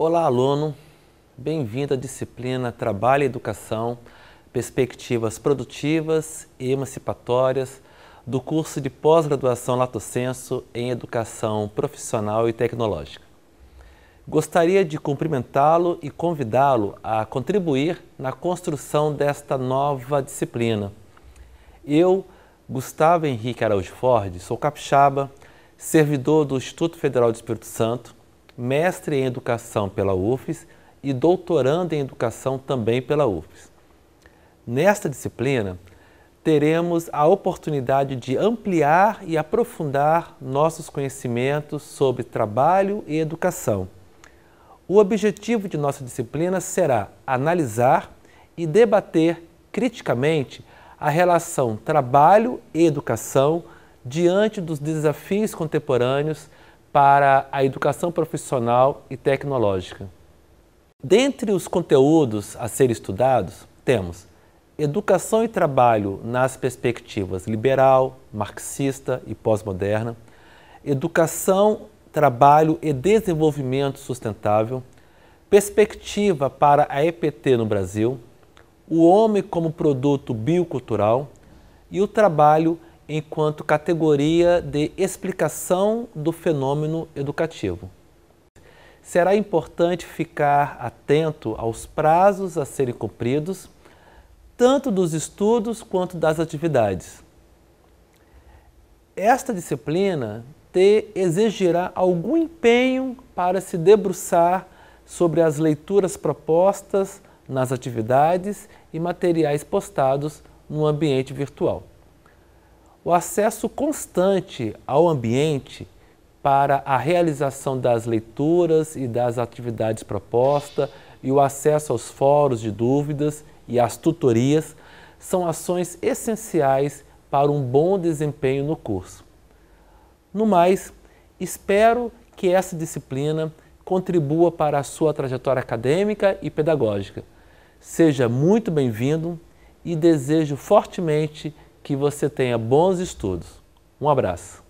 Olá, aluno. Bem-vindo à disciplina Trabalho e Educação, Perspectivas Produtivas e Emancipatórias do curso de pós-graduação Lato Senso em Educação Profissional e Tecnológica. Gostaria de cumprimentá-lo e convidá-lo a contribuir na construção desta nova disciplina. Eu, Gustavo Henrique Araújo Ford, sou capixaba, servidor do Instituto Federal do Espírito Santo, mestre em educação pela UFES e doutorando em educação também pela UFES. Nesta disciplina, teremos a oportunidade de ampliar e aprofundar nossos conhecimentos sobre trabalho e educação. O objetivo de nossa disciplina será analisar e debater criticamente a relação trabalho e educação diante dos desafios contemporâneos para a educação profissional e tecnológica. Dentre os conteúdos a ser estudados, temos Educação e Trabalho nas perspectivas liberal, marxista e pós-moderna, Educação, Trabalho e Desenvolvimento Sustentável, Perspectiva para a EPT no Brasil, O Homem como Produto Biocultural e o Trabalho enquanto categoria de explicação do fenômeno educativo. Será importante ficar atento aos prazos a serem cumpridos, tanto dos estudos quanto das atividades. Esta disciplina te exigirá algum empenho para se debruçar sobre as leituras propostas nas atividades e materiais postados no ambiente virtual o acesso constante ao ambiente para a realização das leituras e das atividades propostas e o acesso aos fóruns de dúvidas e às tutorias são ações essenciais para um bom desempenho no curso. No mais, espero que essa disciplina contribua para a sua trajetória acadêmica e pedagógica. Seja muito bem-vindo e desejo fortemente que você tenha bons estudos. Um abraço.